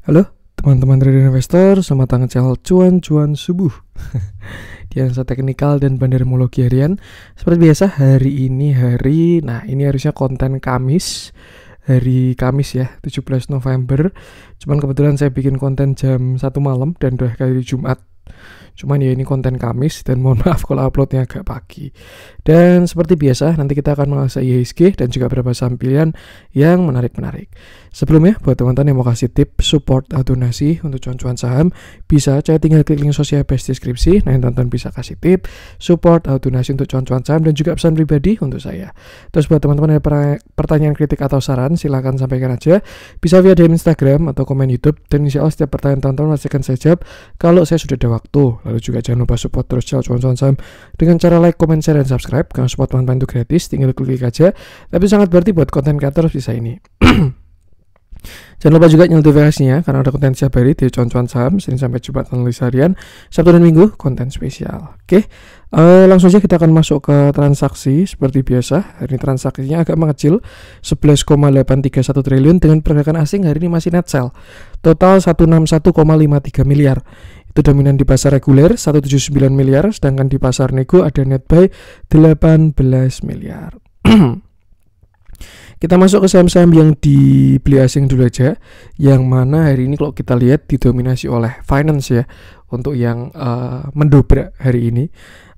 Halo teman-teman trader investor, selamat datang channel Cuan-Cuan Subuh Di analisa teknikal dan bandarmologi harian Seperti biasa hari ini hari, nah ini harusnya konten Kamis Hari Kamis ya, 17 November Cuman kebetulan saya bikin konten jam 1 malam dan udah kali Jumat Cuman ya ini konten Kamis dan mohon maaf kalau uploadnya agak pagi. Dan seperti biasa nanti kita akan mengasah IHSG dan juga beberapa saham pilihan yang menarik-menarik. Sebelumnya buat teman-teman yang mau kasih tip support atau nasi untuk cuan-cuan saham bisa saya tinggal klik link sosial base deskripsi. Nah teman-teman bisa kasih tip support atau nasi untuk cuan-cuan saham dan juga pesan pribadi untuk saya. Terus buat teman-teman yang pertanyaan kritik atau saran silahkan sampaikan aja. Bisa via DM Instagram atau komen YouTube dan insya Allah setiap pertanyaan teman-teman pasti akan saya jawab kalau saya sudah ada waktu Lalu juga jangan lupa support terus channel cuan-cuan saham dengan cara like, comment, share, dan subscribe. Karena support teman-teman itu gratis, tinggal klik aja. Tapi sangat berarti buat konten kreator bisa ini. Jangan lupa juga notifikasinya karena ada konten setiap hari di cuan-cuan saham Senin sampai Jumat analisa harian Sabtu dan Minggu konten spesial Oke uh, langsung aja kita akan masuk ke transaksi seperti biasa Hari ini transaksinya agak mengecil 11,831 triliun dengan pergerakan asing hari ini masih net sell Total 161,53 miliar itu dominan di pasar reguler 179 miliar, sedangkan di pasar nego ada net buy 18 miliar. kita masuk ke saham-saham yang dibeli asing dulu aja, yang mana hari ini kalau kita lihat didominasi oleh finance ya, untuk yang uh, mendobrak hari ini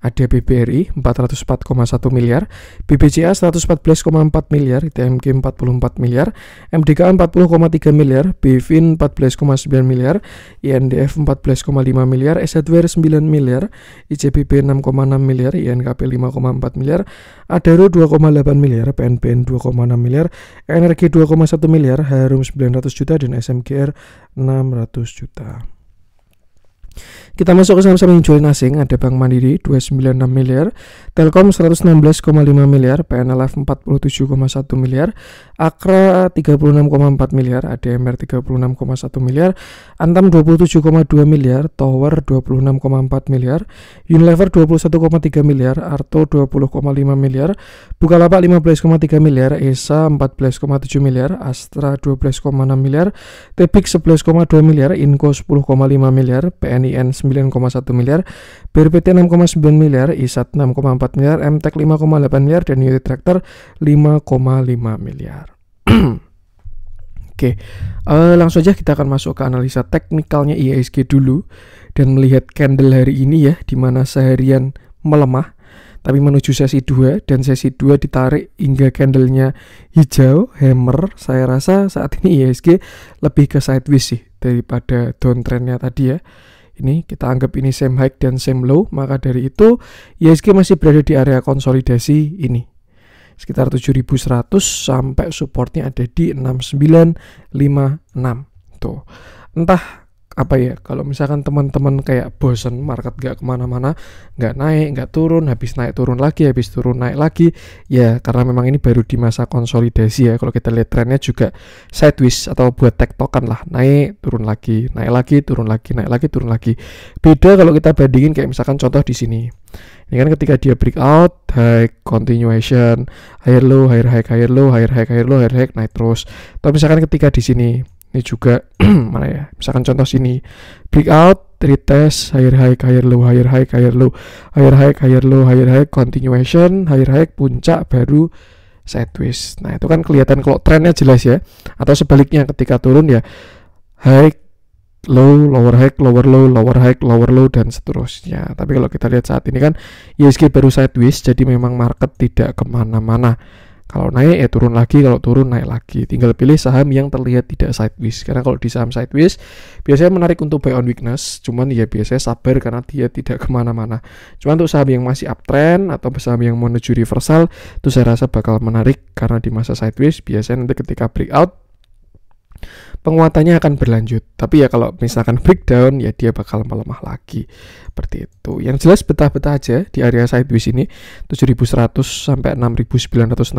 ada BBRI 404,1 miliar, BBCA 114,4 miliar, TMG 44 miliar, MDK 40,3 miliar, BVIN 14,9 miliar, INDF 14,5 miliar, s 9 miliar, ICBP 6,6 miliar, INKP 5,4 miliar, ADARO 2,8 miliar, PNBN 2,6 miliar, energi 2,1 miliar, Harum 900 juta, dan SMGR 600 juta. Kita masuk ke saham-saham yang join asing, ada Bank Mandiri 296 miliar, Telkom 116,5 miliar, PNLF 47,1 miliar, Akra 36,4 miliar, ADMR 36,1 miliar, Antam 27,2 miliar, Tower 26,4 miliar, Unilever 21,3 miliar, Arto 20,5 miliar, Bukalapak 15,3 miliar, ESA 14,7 miliar, Astra 12,6 miliar, Tebik 11,2 miliar, Inco 10,5 miliar, PN NIN 9,1 miliar, BRPT 6,9 miliar, ISAT 6,4 miliar, MTEK 5,8 miliar, dan unit traktor 5,5 miliar. Oke, okay. uh, eh, langsung aja kita akan masuk ke analisa teknikalnya IHSG dulu dan melihat candle hari ini ya, di mana seharian melemah tapi menuju sesi 2 dan sesi 2 ditarik hingga candlenya hijau, hammer. Saya rasa saat ini IHSG lebih ke sideways sih daripada downtrendnya tadi ya ini kita anggap ini same high dan same low maka dari itu ISG e masih berada di area konsolidasi ini sekitar 7100 sampai supportnya ada di 6956 tuh entah apa ya kalau misalkan teman-teman kayak bosen market gak kemana-mana gak naik gak turun habis naik turun lagi habis turun naik lagi ya karena memang ini baru di masa konsolidasi ya kalau kita lihat trennya juga sideways atau buat tektokan lah naik turun lagi naik lagi turun lagi naik lagi turun lagi beda kalau kita bandingin kayak misalkan contoh di sini ini kan ketika dia breakout high continuation higher low higher high higher low higher high higher low higher high naik terus atau misalkan ketika di sini ini juga mana ya misalkan contoh sini break out retest higher high higher low higher high higher low higher high higher low higher high continuation higher high puncak baru sideways nah itu kan kelihatan kalau trennya jelas ya atau sebaliknya ketika turun ya high low lower high lower low lower high lower low dan seterusnya tapi kalau kita lihat saat ini kan ISG baru sideways jadi memang market tidak kemana-mana kalau naik ya turun lagi, kalau turun naik lagi. Tinggal pilih saham yang terlihat tidak sideways. Karena kalau di saham sideways, biasanya menarik untuk buy on weakness. Cuman ya biasanya sabar karena dia tidak kemana-mana. Cuman untuk saham yang masih uptrend atau saham yang menuju reversal, itu saya rasa bakal menarik karena di masa sideways biasanya nanti ketika breakout penguatannya akan berlanjut. Tapi ya kalau misalkan breakdown ya dia bakal melemah lagi. Seperti itu. Yang jelas betah-betah aja di area sideways ini 7100 sampai 6965.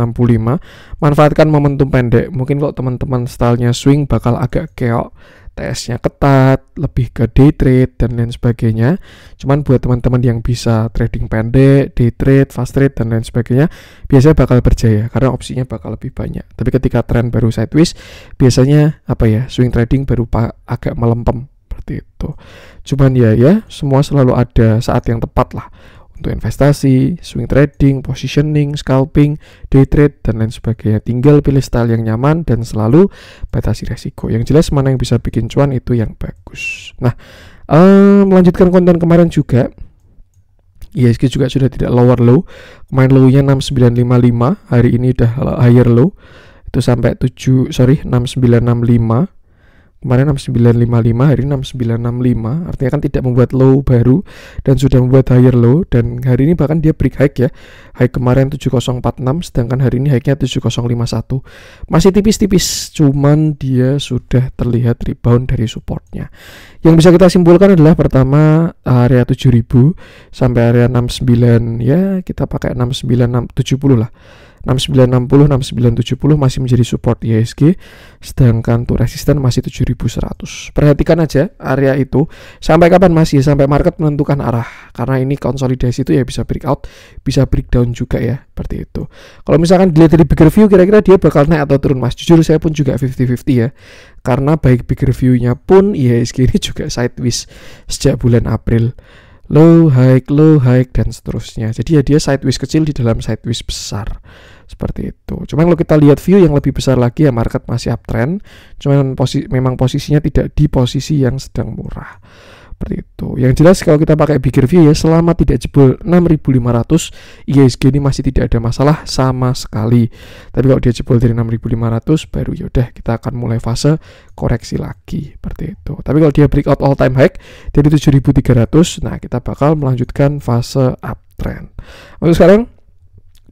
Manfaatkan momentum pendek. Mungkin kalau teman-teman stylenya swing bakal agak keok tesnya ketat, lebih ke day trade dan lain sebagainya. Cuman buat teman-teman yang bisa trading pendek, day trade, fast trade dan lain sebagainya, biasanya bakal berjaya karena opsinya bakal lebih banyak. Tapi ketika tren baru sideways, biasanya apa ya, swing trading baru agak melempem seperti itu. Cuman ya ya, semua selalu ada saat yang tepat lah untuk investasi, swing trading, positioning, scalping, day trade, dan lain sebagainya. Tinggal pilih style yang nyaman dan selalu batasi resiko. Yang jelas mana yang bisa bikin cuan itu yang bagus. Nah, um, melanjutkan konten kemarin juga, ISG juga sudah tidak lower low. Main low-nya 6955, hari ini udah higher low. Itu sampai 7 sorry 6965 kemarin 6955 hari ini 6965 artinya kan tidak membuat low baru dan sudah membuat higher low dan hari ini bahkan dia break high ya high kemarin 7046 sedangkan hari ini high-nya 7051 masih tipis-tipis cuman dia sudah terlihat rebound dari supportnya yang bisa kita simpulkan adalah pertama area 7000 sampai area 69 ya kita pakai 6970 lah 6960, 6970 masih menjadi support IHSG, sedangkan tuh resisten masih 7100. Perhatikan aja area itu sampai kapan masih ya, sampai market menentukan arah. Karena ini konsolidasi itu ya bisa breakout, bisa breakdown juga ya, seperti itu. Kalau misalkan dilihat dari bigger view kira-kira dia bakal naik atau turun Mas. Jujur saya pun juga 50-50 ya. Karena baik bigger view-nya pun IHSG ini juga sideways sejak bulan April low high low high dan seterusnya jadi ya dia sideways kecil di dalam sideways besar seperti itu cuma kalau kita lihat view yang lebih besar lagi ya market masih uptrend cuman posi memang posisinya tidak di posisi yang sedang murah seperti itu yang jelas kalau kita pakai big view ya selama tidak jebol 6500 ISG ini masih tidak ada masalah sama sekali tapi kalau dia jebol dari 6500 baru yaudah kita akan mulai fase koreksi lagi seperti itu tapi kalau dia breakout all time high dari 7300 nah kita bakal melanjutkan fase uptrend untuk sekarang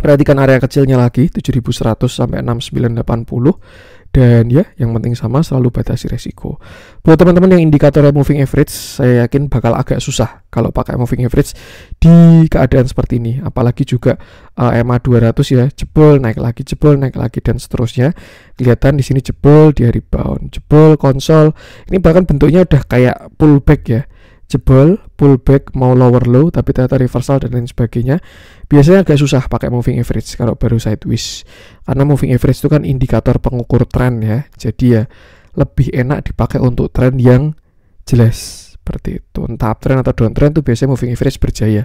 perhatikan area kecilnya lagi 7100 sampai 6980 dan ya, yang penting sama selalu batasi resiko. Buat teman-teman yang indikatornya moving average, saya yakin bakal agak susah kalau pakai moving average di keadaan seperti ini. Apalagi juga uh, MA 200 ya, jebol naik lagi, jebol naik lagi dan seterusnya. Kelihatan di sini jebol, di hari rebound, jebol konsol. Ini bahkan bentuknya udah kayak pullback ya jebol, pullback, mau lower low, tapi ternyata reversal dan lain sebagainya. Biasanya agak susah pakai moving average kalau baru sideways. Karena moving average itu kan indikator pengukur tren ya. Jadi ya lebih enak dipakai untuk tren yang jelas seperti itu entah uptrend atau downtrend itu biasanya moving average berjaya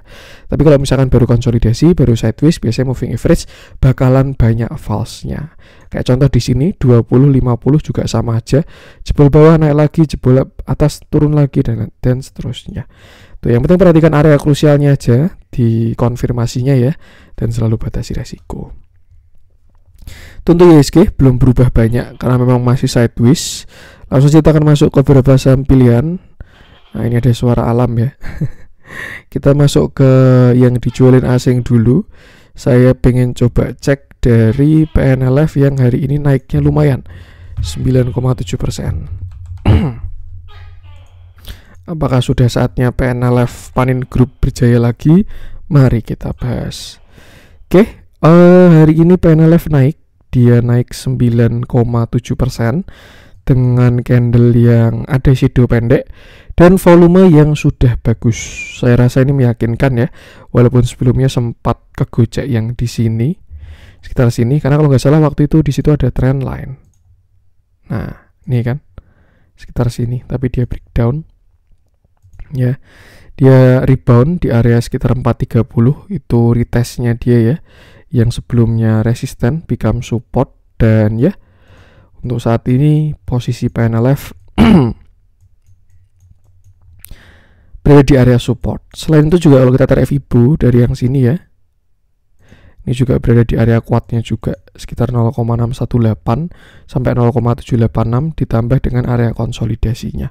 tapi kalau misalkan baru konsolidasi baru sideways biasanya moving average bakalan banyak false-nya kayak contoh di sini 20 50 juga sama aja jebol bawah naik lagi jebol atas turun lagi dan dan seterusnya tuh yang penting perhatikan area krusialnya aja di konfirmasinya ya dan selalu batasi resiko Tentu ISG belum berubah banyak karena memang masih sideways. Langsung kita akan masuk ke beberapa saham pilihan. Nah, ini ada suara alam ya. Kita masuk ke yang dijualin asing dulu. Saya pengen coba cek dari PNLF yang hari ini naiknya lumayan. 9,7 Apakah sudah saatnya PNLF Panin Group berjaya lagi? Mari kita bahas. Oke, okay, uh, eh, hari ini PNLF naik, dia naik 9,7 dengan candle yang ada sido pendek dan volume yang sudah bagus. Saya rasa ini meyakinkan ya, walaupun sebelumnya sempat kegocek yang di sini sekitar sini karena kalau nggak salah waktu itu di situ ada trend line. Nah, ini kan sekitar sini, tapi dia breakdown ya. Dia rebound di area sekitar 430 itu retestnya dia ya yang sebelumnya resisten become support dan ya untuk saat ini posisi PNLF berada di area support. Selain itu juga kalau kita tarik Fibo dari yang sini ya. Ini juga berada di area kuatnya juga sekitar 0,618 sampai 0,786 ditambah dengan area konsolidasinya.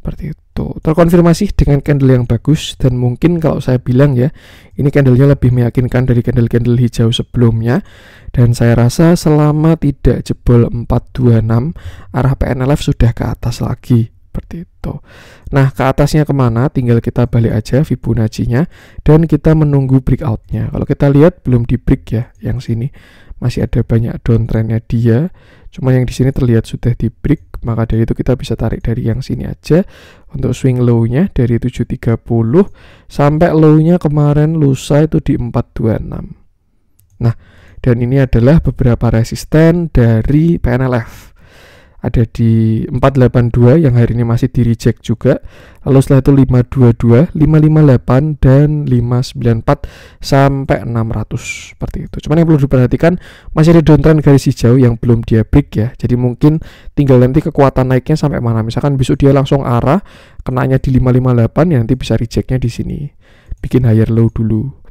Seperti itu gitu terkonfirmasi dengan candle yang bagus dan mungkin kalau saya bilang ya, ini candlenya lebih meyakinkan dari candle-candle hijau sebelumnya dan saya rasa selama tidak jebol 426 arah PNLF sudah ke atas lagi seperti itu. Nah, ke atasnya kemana? Tinggal kita balik aja Fibonacci-nya dan kita menunggu breakout-nya. Kalau kita lihat belum di break ya yang sini. Masih ada banyak downtrend-nya dia. Cuma yang di sini terlihat sudah di break maka dari itu kita bisa tarik dari yang sini aja untuk swing low-nya dari 730 sampai low-nya kemarin lusa itu di 426 nah dan ini adalah beberapa resisten dari PNLF ada di 482 yang hari ini masih di reject juga lalu setelah itu 522, 558 dan 594 sampai 600 seperti itu cuman yang perlu diperhatikan masih ada downtrend garis hijau yang belum dia break ya jadi mungkin tinggal nanti kekuatan naiknya sampai mana misalkan besok dia langsung arah kenanya di 558 ya nanti bisa rejectnya di sini bikin higher low dulu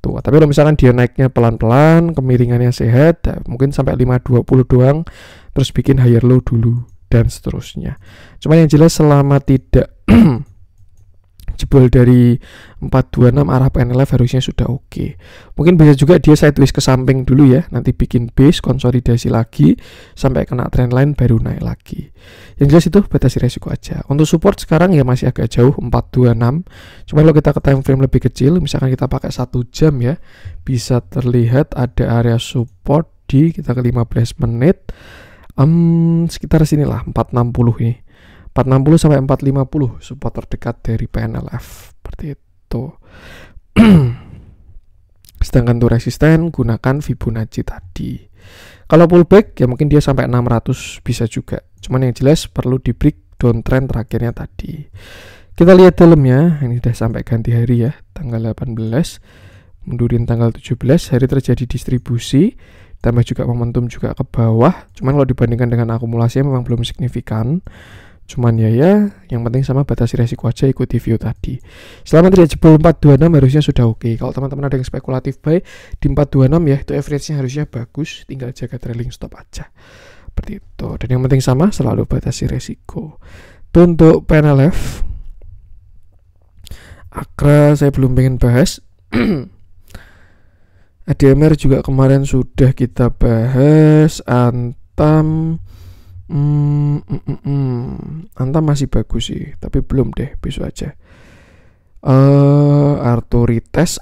Tuh, tapi kalau misalkan dia naiknya pelan-pelan, kemiringannya sehat, ya mungkin sampai 520 doang, terus bikin higher low dulu dan seterusnya Cuma yang jelas selama tidak jebol dari 426 arah PNLF harusnya sudah oke okay. mungkin bisa juga dia sideways ke samping dulu ya nanti bikin base konsolidasi lagi sampai kena trend line baru naik lagi yang jelas itu batasi resiko aja untuk support sekarang ya masih agak jauh 426 cuma kalau kita ke time frame lebih kecil misalkan kita pakai satu jam ya bisa terlihat ada area support di kita ke 15 menit um, sekitar lah 460 ini 460 sampai 450 support terdekat dari PNLF seperti itu sedangkan untuk resisten gunakan Fibonacci tadi kalau pullback ya mungkin dia sampai 600 bisa juga cuman yang jelas perlu di break downtrend terakhirnya tadi kita lihat dalamnya ini sudah sampai ganti hari ya tanggal 18 mundurin tanggal 17 hari terjadi distribusi tambah juga momentum juga ke bawah cuman kalau dibandingkan dengan akumulasi memang belum signifikan cuman ya ya yang penting sama batasi resiko aja ikuti view tadi selama tidak jebol 426 harusnya sudah oke okay. kalau teman-teman ada yang spekulatif baik di 426 ya itu average-nya harusnya bagus tinggal jaga trailing stop aja seperti itu dan yang penting sama selalu batasi resiko untuk PNLF Akra saya belum pengen bahas ADMR juga kemarin sudah kita bahas Antam mm, mm, mm, mm. Antam masih bagus sih Tapi belum deh besok aja uh, Arto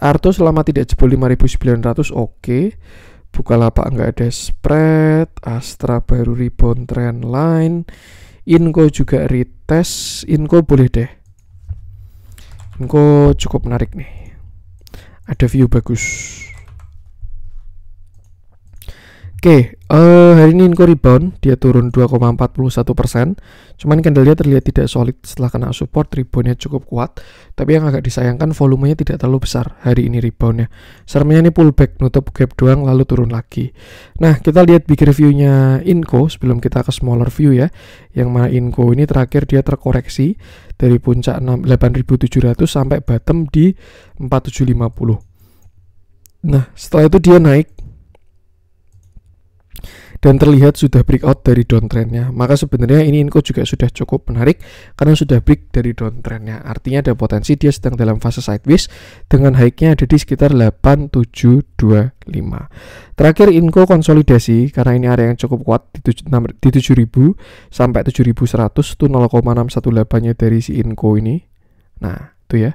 Arto selama tidak jebol 5900 oke okay. lapak nggak ada spread Astra baru rebound trend line Inko juga retest Inko boleh deh Inko cukup menarik nih Ada view bagus Oke, okay, uh, eh, hari ini Inco rebound dia turun 2,41%. Cuman candlenya terlihat tidak solid setelah kena support, reboundnya cukup kuat. Tapi yang agak disayangkan volumenya tidak terlalu besar hari ini reboundnya. Seremnya ini pullback, nutup gap doang lalu turun lagi. Nah, kita lihat big reviewnya Inco sebelum kita ke smaller view ya. Yang mana Inco ini terakhir dia terkoreksi dari puncak 8.700 sampai bottom di 4750. Nah, setelah itu dia naik dan terlihat sudah breakout dari downtrendnya. Maka sebenarnya ini Inco juga sudah cukup menarik karena sudah break dari downtrendnya. Artinya ada potensi dia sedang dalam fase sideways dengan high-nya ada di sekitar 8725. Terakhir Inco konsolidasi karena ini area yang cukup kuat di 7000 sampai 7100 itu 0,618-nya dari si Inco ini. Nah, itu ya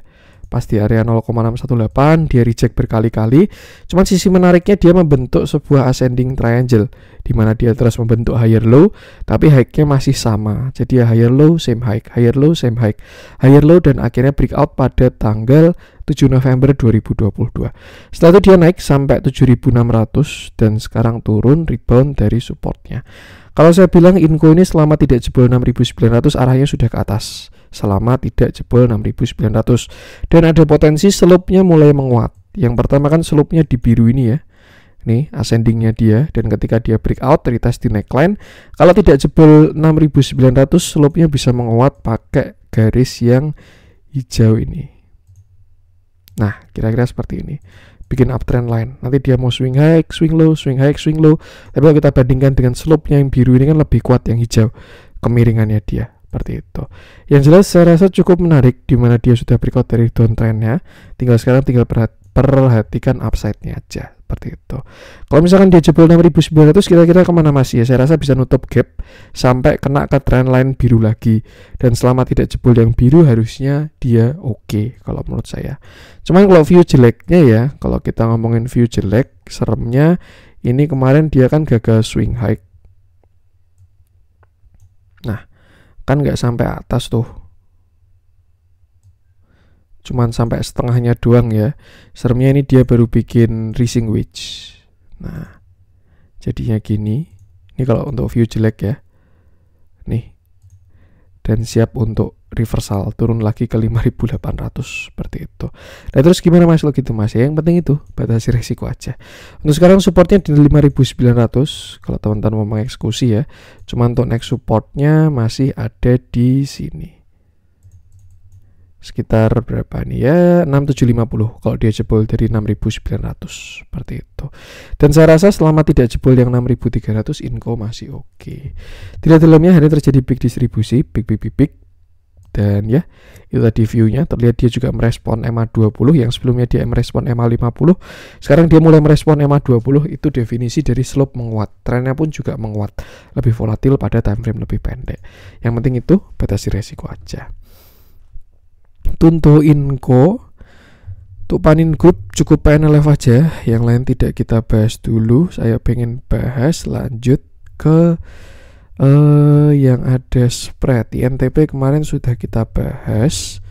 pas di area 0,618 dia reject berkali-kali cuman sisi menariknya dia membentuk sebuah ascending triangle di mana dia terus membentuk higher low tapi high-nya masih sama jadi higher low same high higher low same high higher low dan akhirnya breakout pada tanggal 7 November 2022. Setelah itu dia naik sampai 7600 dan sekarang turun rebound dari supportnya. Kalau saya bilang Inco ini selama tidak jebol 6900 arahnya sudah ke atas selama tidak jebol 6900 dan ada potensi slope-nya mulai menguat. Yang pertama kan slope-nya di biru ini ya. ini ascendingnya dia dan ketika dia breakout retest di neckline kalau tidak jebol 6900 slope-nya bisa menguat pakai garis yang hijau ini. Nah, kira-kira seperti ini bikin uptrend line. Nanti dia mau swing high, swing low, swing high, swing low. Tapi kalau kita bandingkan dengan slope yang biru ini kan lebih kuat yang hijau kemiringannya dia. Seperti itu. Yang jelas saya rasa cukup menarik di mana dia sudah berikut dari downtrendnya. Tinggal sekarang tinggal perhatikan upside-nya aja seperti itu. Kalau misalkan dia jebol 6900 kira-kira kemana masih ya? Saya rasa bisa nutup gap sampai kena ke trend line biru lagi. Dan selama tidak jebol yang biru harusnya dia oke okay, kalau menurut saya. Cuman kalau view jeleknya ya, kalau kita ngomongin view jelek, seremnya ini kemarin dia kan gagal swing high. Nah, kan nggak sampai atas tuh cuman sampai setengahnya doang ya. Seremnya ini dia baru bikin Rising Witch. Nah, jadinya gini. Ini kalau untuk view jelek ya. Nih. Dan siap untuk reversal turun lagi ke 5800 seperti itu. Nah, terus gimana Mas lo gitu Mas? Ya, yang penting itu batasi resiko aja. Untuk sekarang supportnya di 5900 kalau teman-teman mau mengeksekusi ya. Cuman untuk next supportnya masih ada di sini sekitar berapa nih ya 6750 kalau dia jebol dari 6900 seperti itu dan saya rasa selama tidak jebol yang 6300 inko masih oke okay. tidak dalamnya hari terjadi big distribusi big big big, big. dan ya itu tadi viewnya terlihat dia juga merespon ma 20 yang sebelumnya dia merespon ma 50 sekarang dia mulai merespon ma 20 itu definisi dari slope menguat trennya pun juga menguat lebih volatil pada time frame lebih pendek yang penting itu batasi resiko aja Tunto Inco panin Group cukup PNLF aja yang lain tidak kita bahas dulu saya pengen bahas lanjut ke uh, yang ada spread INTP kemarin sudah kita bahas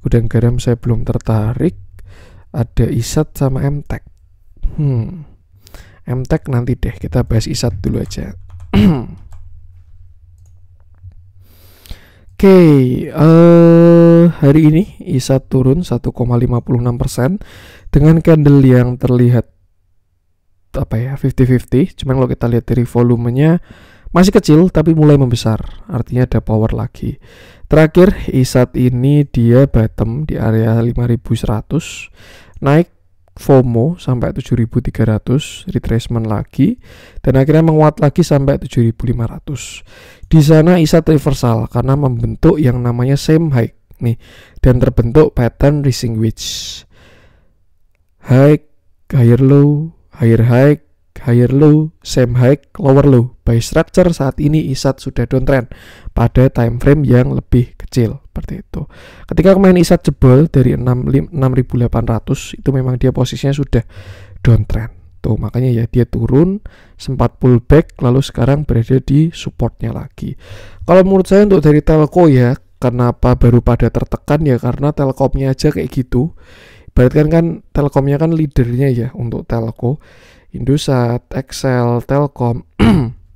gudang garam saya belum tertarik ada ISAT sama MTEK hmm. MTEK nanti deh kita bahas ISAT dulu aja okay, uh, eh, hari ini ISA turun 1,56 persen dengan candle yang terlihat apa ya 50-50. Cuman kalau kita lihat dari volumenya masih kecil tapi mulai membesar, artinya ada power lagi. Terakhir ISAT ini dia bottom di area 5100 naik FOMO sampai 7300 retracement lagi dan akhirnya menguat lagi sampai 7500 di sana isat reversal karena membentuk yang namanya same high nih dan terbentuk pattern rising wedge high higher low higher high higher low same high lower low by structure saat ini isat sudah downtrend pada time frame yang lebih kecil seperti itu. Ketika kemarin Isat jebol dari 6, 6.800 itu memang dia posisinya sudah downtrend. Tuh, makanya ya dia turun sempat pullback lalu sekarang berada di supportnya lagi. Kalau menurut saya untuk dari Telco ya, kenapa baru pada tertekan ya karena Telkomnya aja kayak gitu. Berarti kan kan Telkomnya kan leadernya ya untuk Telco. Indosat, Excel, Telkom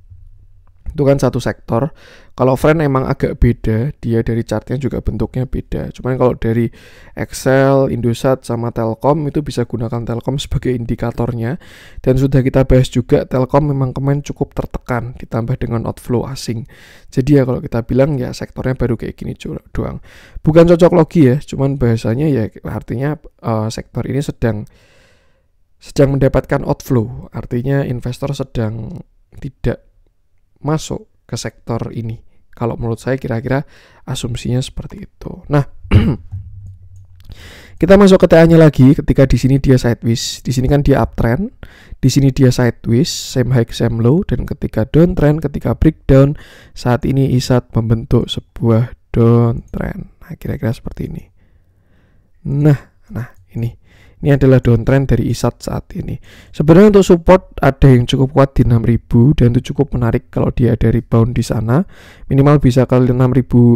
itu kan satu sektor kalau friend emang agak beda, dia dari chartnya juga bentuknya beda. Cuman kalau dari Excel, Indosat, sama Telkom itu bisa gunakan Telkom sebagai indikatornya. Dan sudah kita bahas juga, Telkom memang kemarin cukup tertekan, ditambah dengan outflow asing. Jadi ya kalau kita bilang ya sektornya baru kayak gini doang. Bukan cocok logi ya, cuman bahasanya ya artinya uh, sektor ini sedang sedang mendapatkan outflow, artinya investor sedang tidak masuk ke sektor ini. Kalau menurut saya kira-kira asumsinya seperti itu. Nah, kita masuk ke TA-nya lagi ketika di sini dia sideways. Di sini kan dia uptrend, di sini dia sideways, same high same low dan ketika downtrend, ketika breakdown, saat ini ISAT membentuk sebuah downtrend. Nah, kira-kira seperti ini. Nah, nah ini. Ini adalah downtrend dari ISAT saat ini. Sebenarnya untuk support ada yang cukup kuat di 6000 dan itu cukup menarik kalau dia ada rebound di sana. Minimal bisa ke 6000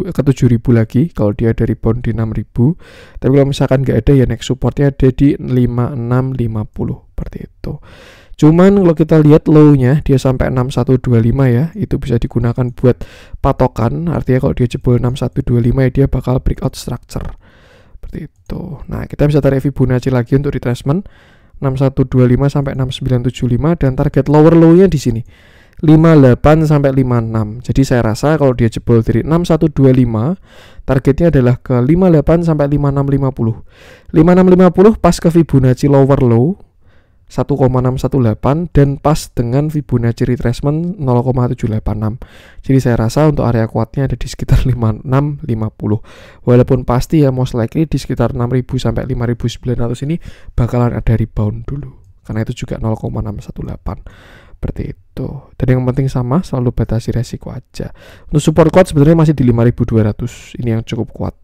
ke 7000 lagi kalau dia ada rebound di 6000. Tapi kalau misalkan nggak ada ya next supportnya ada di 5650 seperti itu. Cuman kalau kita lihat low-nya dia sampai 6125 ya, itu bisa digunakan buat patokan. Artinya kalau dia jebol 6125 ya dia bakal breakout structure seperti itu. Nah, kita bisa tarik Fibonacci lagi untuk retracement 6125 sampai 6975 dan target lower low-nya di sini. 58 sampai 56. Jadi saya rasa kalau dia jebol dari 6125, targetnya adalah ke 58 sampai 5650. 5650 pas ke Fibonacci lower low 1,618 dan pas dengan Fibonacci retracement 0,786. Jadi saya rasa untuk area kuatnya ada di sekitar 5650. Walaupun pasti ya most likely di sekitar 6000 sampai 5900 ini bakalan ada rebound dulu. Karena itu juga 0,618 seperti itu. Dan yang penting sama selalu batasi resiko aja. Untuk support kuat sebenarnya masih di 5200. Ini yang cukup kuat.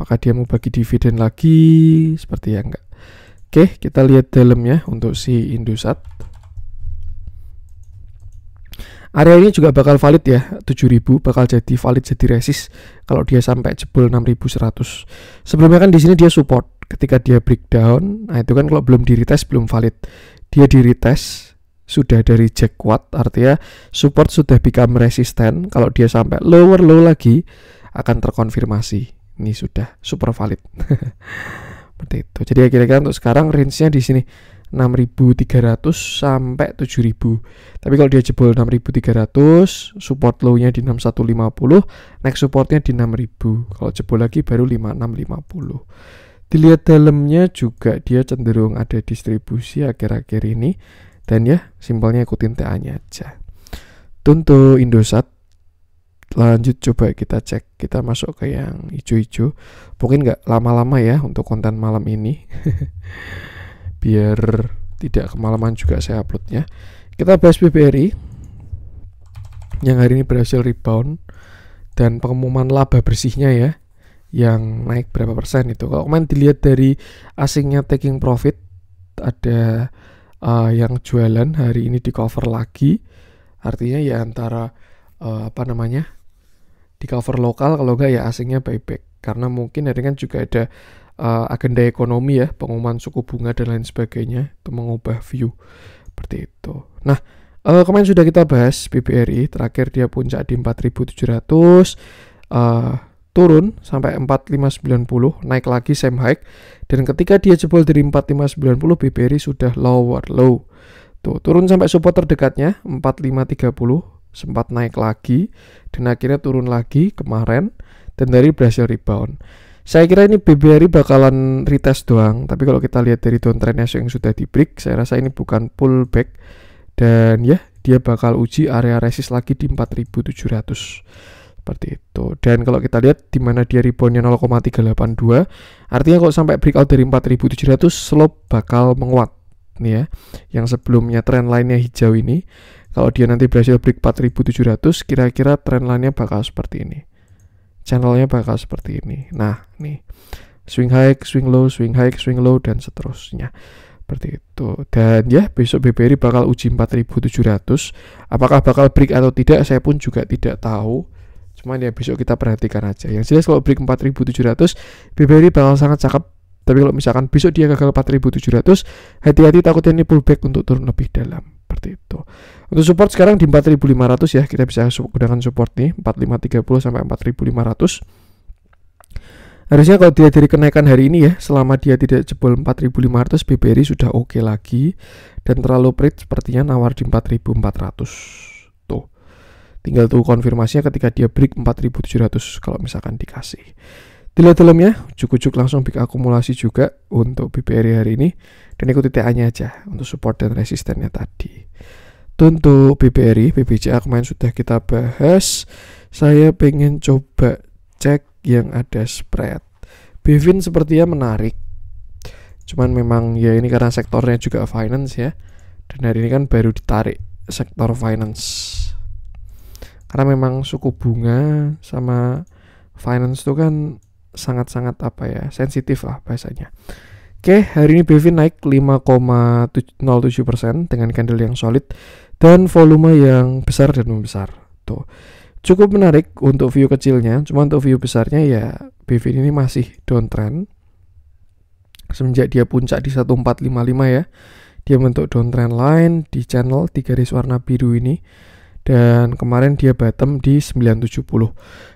apakah dia mau bagi dividen lagi seperti yang enggak oke kita lihat dalamnya untuk si Indosat area ini juga bakal valid ya 7000 bakal jadi valid jadi resist kalau dia sampai jebol 6100 sebelumnya kan di sini dia support ketika dia breakdown nah itu kan kalau belum di retest belum valid dia di retest sudah dari jack artinya support sudah become resisten kalau dia sampai lower low lagi akan terkonfirmasi ini sudah super valid seperti itu jadi kira-kira untuk sekarang range-nya di sini 6300 sampai 7000 tapi kalau dia jebol 6300 support low-nya di 6150 next support-nya di 6000 kalau jebol lagi baru 5650 dilihat dalamnya juga dia cenderung ada distribusi akhir-akhir ini dan ya simpelnya ikutin TA nya aja Tuntu Indosat lanjut coba kita cek kita masuk ke yang hijau-hijau mungkin nggak lama-lama ya untuk konten malam ini biar tidak kemalaman juga saya uploadnya kita bahas BBRI yang hari ini berhasil rebound dan pengumuman laba bersihnya ya yang naik berapa persen itu kalau main dilihat dari asingnya taking profit ada uh, yang jualan hari ini di cover lagi artinya ya antara uh, apa namanya di cover lokal kalau enggak ya asingnya buyback karena mungkin hari kan juga ada uh, agenda ekonomi ya pengumuman suku bunga dan lain sebagainya itu mengubah view seperti itu nah uh, kemarin sudah kita bahas BBRI terakhir dia puncak di 4700 uh, eh, turun sampai 4590 naik lagi same high dan ketika dia jebol dari 4590 BBRI sudah lower low tuh turun sampai support terdekatnya 4530 sempat naik lagi dan akhirnya turun lagi kemarin dan dari berhasil rebound. Saya kira ini BBRI bakalan retest doang, tapi kalau kita lihat dari downtrendnya yang sudah di break, saya rasa ini bukan pullback dan ya dia bakal uji area resist lagi di 4700 seperti itu. Dan kalau kita lihat di mana dia reboundnya 0,382, artinya kalau sampai breakout dari 4700 slope bakal menguat nih ya. Yang sebelumnya trend lainnya hijau ini kalau dia nanti berhasil break 4700, kira-kira trendline-nya bakal seperti ini. Channelnya bakal seperti ini. Nah, nih. Swing high, swing low, swing high, swing low, dan seterusnya. Seperti itu. Dan ya, besok BBRI bakal uji 4700. Apakah bakal break atau tidak, saya pun juga tidak tahu. Cuma ya besok kita perhatikan aja. Yang jelas kalau break 4700, BBRI bakal sangat cakep tapi kalau misalkan besok dia gagal 4700, hati-hati takutnya ini pullback untuk turun lebih dalam seperti itu untuk support sekarang di 4500 ya kita bisa gunakan support nih 4530 sampai 4500 harusnya kalau dia dari kenaikan hari ini ya selama dia tidak jebol 4500 BBRI sudah oke okay lagi dan terlalu perit sepertinya nawar di 4400 tuh tinggal tuh konfirmasinya ketika dia break 4700 kalau misalkan dikasih tilo ya, cukup-cukup langsung pick akumulasi juga untuk BBRI hari ini dan ikuti TA-nya aja untuk support dan resistennya tadi. Untuk BBRI, BBCA kemarin sudah kita bahas. Saya pengen coba cek yang ada spread. Bivin sepertinya menarik. Cuman memang ya ini karena sektornya juga finance ya. Dan hari ini kan baru ditarik sektor finance. Karena memang suku bunga sama finance itu kan sangat-sangat apa ya sensitif lah biasanya. Oke, hari ini BV naik 5,07 persen dengan candle yang solid dan volume yang besar dan membesar. Tuh, cukup menarik untuk view kecilnya. Cuma untuk view besarnya ya BV ini masih downtrend semenjak dia puncak di 1455 ya. Dia bentuk downtrend line di channel di garis warna biru ini dan kemarin dia bottom di 970.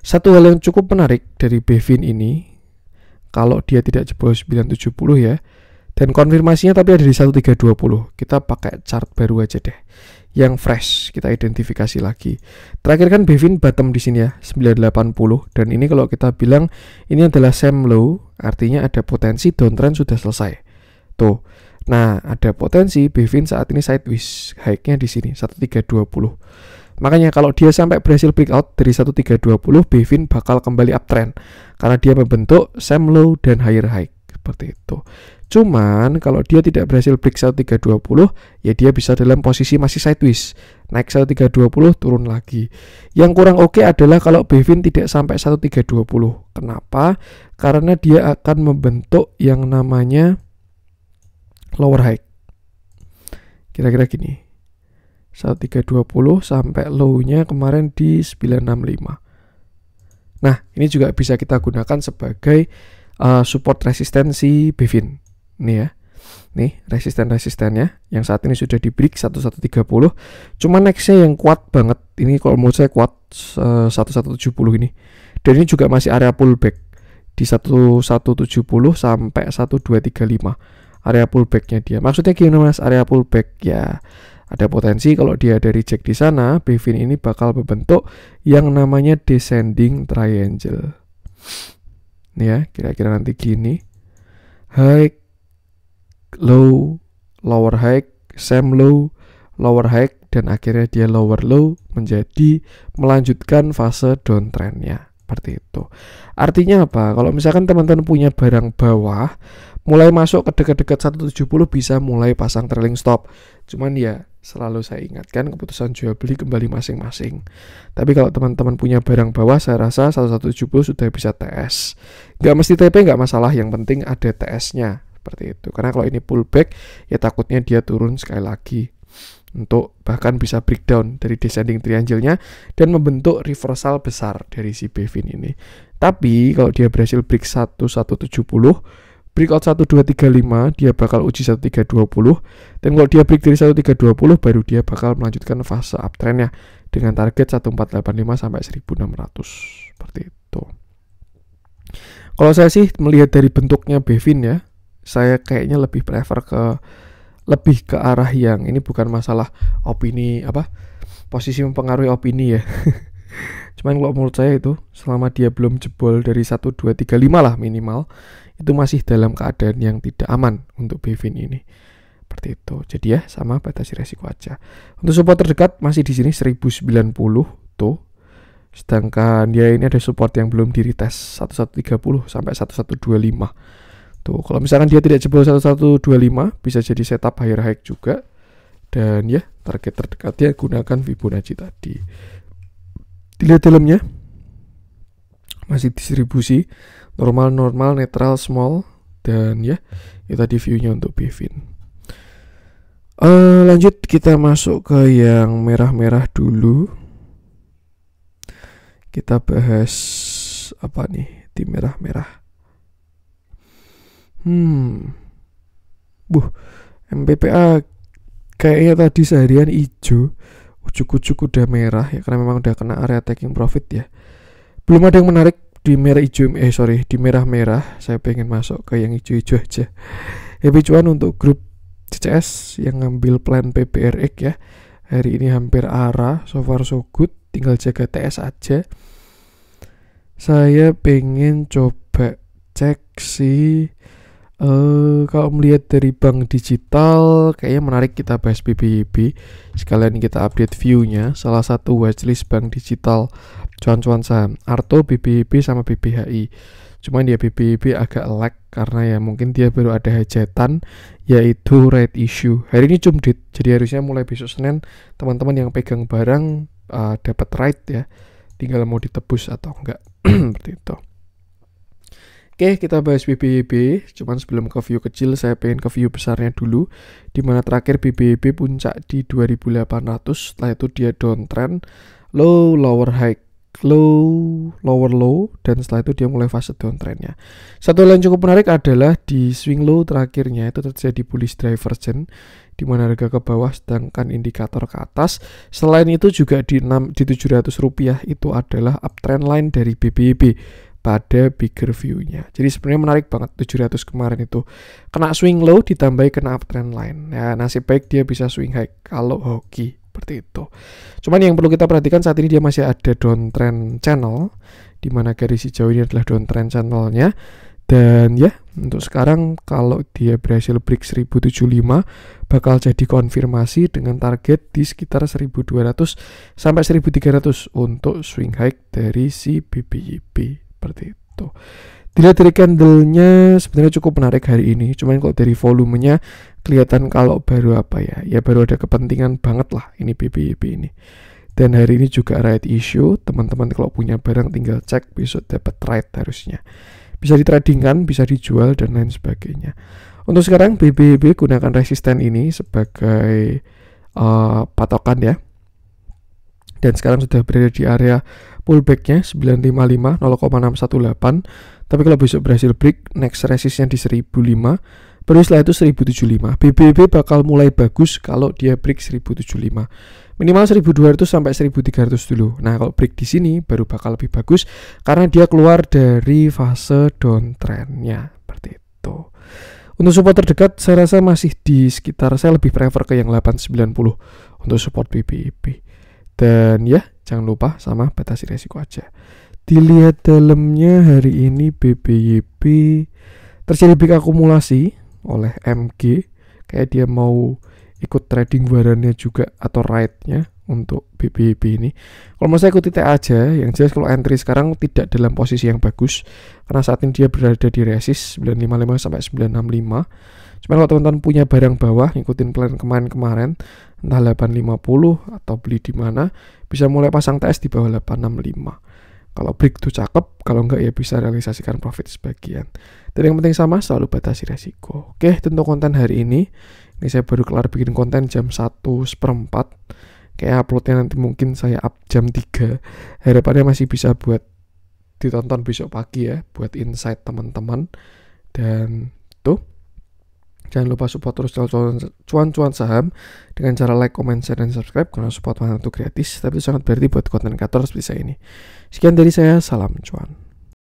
Satu hal yang cukup menarik dari Bevin ini kalau dia tidak jebol 970 ya dan konfirmasinya tapi ada di 1320. Kita pakai chart baru aja deh. Yang fresh kita identifikasi lagi. Terakhir kan Bevin bottom di sini ya, 980 dan ini kalau kita bilang ini adalah sem low, artinya ada potensi downtrend sudah selesai. Tuh. Nah, ada potensi Bevin saat ini sideways, high-nya di sini 1320. Makanya kalau dia sampai berhasil breakout dari 1.320, Bevin bakal kembali uptrend karena dia membentuk sem low dan higher high seperti itu. Cuman kalau dia tidak berhasil break 1320, ya dia bisa dalam posisi masih sideways. Naik 1320 turun lagi. Yang kurang oke okay adalah kalau Bevin tidak sampai 1320. Kenapa? Karena dia akan membentuk yang namanya lower high. Kira-kira gini. 1320 sampai low-nya kemarin di 965. Nah, ini juga bisa kita gunakan sebagai uh, support resistensi Bevin. Nih ya. Nih, resisten-resistennya yang saat ini sudah di break 1130. Cuma next-nya yang kuat banget. Ini kalau mau saya kuat eh, uh, 1170 ini. Dan ini juga masih area pullback di 1170 sampai 1235 area pullback-nya dia maksudnya gimana mas area pullback ya ada potensi kalau dia ada reject di sana, Bevin ini bakal berbentuk yang namanya descending triangle. Ya, kira-kira nanti gini. High, low, lower high, same low, lower high, dan akhirnya dia lower low menjadi melanjutkan fase downtrendnya seperti itu. Artinya apa? Kalau misalkan teman-teman punya barang bawah, mulai masuk ke dekat-dekat 170 bisa mulai pasang trailing stop. Cuman ya selalu saya ingatkan keputusan jual beli kembali masing-masing. Tapi kalau teman-teman punya barang bawah, saya rasa 1170 sudah bisa TS. Gak mesti TP, gak masalah. Yang penting ada TS-nya. Seperti itu. Karena kalau ini pullback, ya takutnya dia turun sekali lagi. Untuk bahkan bisa breakdown dari descending triangle-nya dan membentuk reversal besar dari si Bevin ini. Tapi kalau dia berhasil break 1170, breakout 1235, dia bakal uji 1320 dan kalau dia break dari 1320 baru dia bakal melanjutkan fase uptrend ya dengan target 1485 sampai 1600 seperti itu. Kalau saya sih melihat dari bentuknya Bevin ya, saya kayaknya lebih prefer ke lebih ke arah yang ini bukan masalah opini apa posisi mempengaruhi opini ya. Cuman kalau menurut saya itu selama dia belum jebol dari 1235 lah minimal itu masih dalam keadaan yang tidak aman untuk Bevin ini seperti itu. Jadi ya sama batasi resiko aja. Untuk support terdekat masih di sini 1090 tuh. Sedangkan ya ini ada support yang belum tes 1130 sampai 1125. Tuh, kalau misalkan dia tidak jebol 1125 bisa jadi setup higher high juga. Dan ya target terdekatnya gunakan Fibonacci tadi. Dilihat dalamnya masih distribusi normal normal netral small dan ya itu tadi viewnya untuk Bevin uh, lanjut kita masuk ke yang merah-merah dulu kita bahas apa nih di merah-merah hmm buh MPPA kayaknya tadi seharian hijau ujuk-ujuk udah merah ya karena memang udah kena area taking profit ya belum ada yang menarik di merah hijau eh sorry di merah merah saya pengen masuk ke yang hijau hijau aja happy cuan untuk grup CCS yang ngambil plan PPRX ya hari ini hampir arah so far so good tinggal jaga TS aja saya pengen coba cek si uh, kalau melihat dari bank digital kayaknya menarik kita bahas BBB sekalian kita update view-nya salah satu watchlist bank digital cuan-cuan saham Arto BBB sama BBHI cuma dia ya BBB agak lag karena ya mungkin dia baru ada hajatan yaitu red issue hari ini cumdit jadi harusnya mulai besok Senin teman-teman yang pegang barang uh, dapat rate ya tinggal mau ditebus atau enggak seperti itu Oke, kita bahas BBB. Cuman sebelum ke view kecil, saya pengen ke view besarnya dulu. Dimana terakhir BBB puncak di 2800, setelah itu dia downtrend, low, lower high low, lower low, dan setelah itu dia mulai fase downtrendnya. Satu hal yang cukup menarik adalah di swing low terakhirnya itu terjadi bullish divergence di mana harga ke bawah sedangkan indikator ke atas. Selain itu juga di 6 di 700 rupiah itu adalah uptrend line dari BBB pada bigger view-nya. Jadi sebenarnya menarik banget 700 kemarin itu. Kena swing low ditambah kena uptrend line. Nah, nasib baik dia bisa swing high kalau hoki seperti itu. Cuman yang perlu kita perhatikan saat ini dia masih ada downtrend channel, di mana garis hijau ini adalah downtrend channelnya. Dan ya, untuk sekarang kalau dia berhasil break 1075 bakal jadi konfirmasi dengan target di sekitar 1200 sampai 1300 untuk swing high dari si BBYB seperti itu. Dilihat dari candlenya sebenarnya cukup menarik hari ini. Cuman kalau dari volumenya kelihatan kalau baru apa ya, ya baru ada kepentingan banget lah ini BBIP ini. Dan hari ini juga right issue, teman-teman kalau punya barang tinggal cek besok dapat right harusnya. Bisa ditradingkan, bisa dijual dan lain sebagainya. Untuk sekarang BBB gunakan resisten ini sebagai uh, patokan ya. Dan sekarang sudah berada di area pullbacknya 955 0,618 tapi kalau besok berhasil break, next resistnya di 1005, baru setelah itu 1075. BBB bakal mulai bagus kalau dia break 1075. Minimal 1200 sampai 1300 dulu. Nah, kalau break di sini baru bakal lebih bagus karena dia keluar dari fase downtrendnya seperti itu. Untuk support terdekat saya rasa masih di sekitar saya lebih prefer ke yang 890 untuk support BBB. Dan ya, jangan lupa sama batasi resiko aja. Dilihat dalamnya hari ini BBYP terjadi big akumulasi oleh MG kayak dia mau ikut trading barannya juga atau ride-nya untuk BBYP ini. Kalau mau saya ikuti TA aja, yang jelas kalau entry sekarang tidak dalam posisi yang bagus karena saat ini dia berada di resis 955 sampai 965. Cuman kalau teman-teman punya barang bawah, ngikutin plan kemarin-kemarin, entah 850 atau beli di mana, bisa mulai pasang TS di bawah 865. Kalau break itu cakep, kalau enggak ya bisa realisasikan profit sebagian. Dan yang penting sama, selalu batasi resiko. Oke, tentu konten hari ini. Ini saya baru kelar bikin konten jam 1 seperempat. Kayak uploadnya nanti mungkin saya up jam 3. Harapannya masih bisa buat ditonton besok pagi ya, buat insight teman-teman. Dan tuh, Jangan lupa support terus cuan-cuan saham dengan cara like, comment, share, dan subscribe karena support mana itu gratis, tapi itu sangat berarti buat konten kreator seperti saya ini. Sekian dari saya, salam cuan.